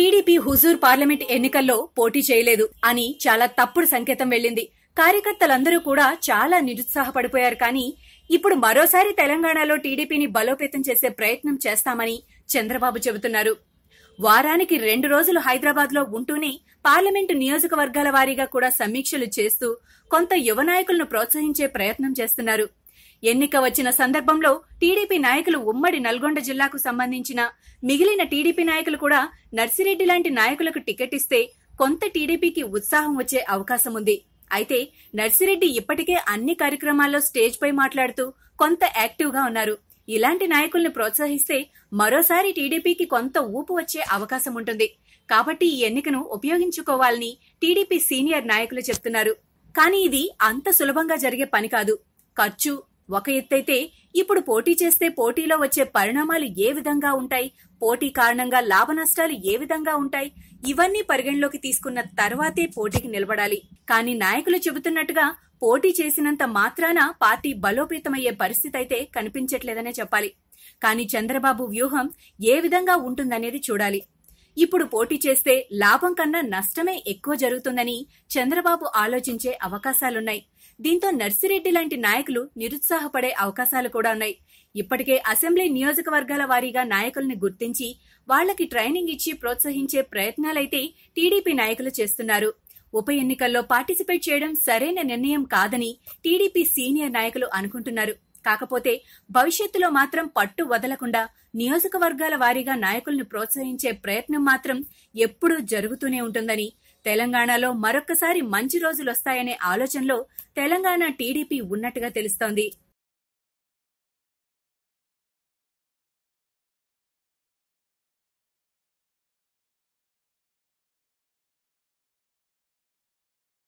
TDP Huzur parliament ఎన్నికల్లో పోటీ చేయలేదు అని చాలా తప్పుడు సంకేతం వెళ్లింది కార్యకర్తలందరూ కూడా చాలా నిరుత్సాహపడిపోయారు కానీ ఇప్పుడు మరోసారి తెలంగాణలో టీడీపీని బలోపేతం చేసే ప్రయత్నం చేస్తామని చంద్రబాబు చెబుతున్నారు వారానికి రెండు రోజులు హైదరాబాద్ లో ఉంటూనే పార్లమెంటు నియోజకవర్గాల వారీగా కూడా సమీక్షలు చేస్తూ కొంత యువ నాయకులను ప్రోత్సహించే ప్రయత్నం చేస్తున్నారు ఎన్నిక వచ్చిన సందర్భంలో టీడీపీ నాయకులు ఉమ్మడి నల్గొండ జిల్లాకు సంబంధించిన మిగిలిన టీడీపీ నాయకులు కూడా నర్సిరెడ్డి లాంటి నాయకులకు టికెట్ ఇస్తే కొంత టీడీపీకి ఉత్సాహం వచ్చే అవకాశం ఉంది అయితే నర్సిరెడ్డి ఇప్పటికే అన్ని కార్యక్రమాల్లో స్టేజ్ పై మాట్లాడుతూ కొంత యాక్టివ్గా ఉన్నారు ఇలాంటి నాయకుల్ని ప్రోత్సహిస్తే మరోసారి టీడీపీకి కొంత ఊపు వచ్చే అవకాశం ఉంటుంది కాబట్టి ఈ ఎన్నికను ఉపయోగించుకోవాలని టీడీపీ సీనియర్ నాయకులు చెప్తున్నారు కానీ ఇది అంత సులభంగా జరిగే పని కాదు ఖర్చు ఒక ఎత్తైతే ఇప్పుడు పోటీ చేస్తే పోటీలో వచ్చే పరిణామాలు ఏ విధంగా ఉంటాయి పోటీ కారణంగా లాభ నష్టాలు ఏ విధంగా ఉంటాయి ఇవన్నీ పరిగణలోకి తీసుకున్న తర్వాతే పోటీకి నిలబడాలి కానీ నాయకులు చెబుతున్నట్టుగా పోటీ చేసినంత మాత్రాన పార్టీ బలోపేతమయ్యే పరిస్థితి అయితే కనిపించట్లేదనే చెప్పాలి కానీ చంద్రబాబు వ్యూహం ఏ విధంగా ఉంటుందనేది చూడాలి ఇప్పుడు పోటీ చేస్తే లాభం కన్నా నష్టమే ఎక్కువ జరుగుతుందని చంద్రబాబు ఆలోచించే అవకాశాలున్నాయి దీంతో నర్సిరెడ్డి లాంటి నాయకులు నిరుత్సాహపడే అవకాశాలు కూడా ఉన్నాయి ఇప్పటికే అసెంబ్లీ నియోజకవర్గాల వారీగా నాయకుల్ని గుర్తించి వాళ్లకి ట్రైనింగ్ ఇచ్చి ప్రోత్సహించే ప్రయత్నాలైతే టీడీపీ నాయకులు చేస్తున్నారు ఉప ఎన్నికల్లో పార్టిసిపేట్ చేయడం సరైన నిర్ణయం కాదని టీడీపీ సీనియర్ నాయకులు అనుకుంటున్నారు కాకపోతే భవిష్యత్తులో మాత్రం పట్టు వదలకుండా నియోజకవర్గాల వారీగా నాయకులను ప్రోత్సహించే ప్రయత్నం మాత్రం ఎప్పుడూ జరుగుతూనే ఉంటుందని తెలంగాణలో మరొక్కసారి మంచి రోజులొస్తాయనే ఆలోచనలో తెలంగాణ టీడీపీ ఉన్నట్టుగా తెలుస్తోంది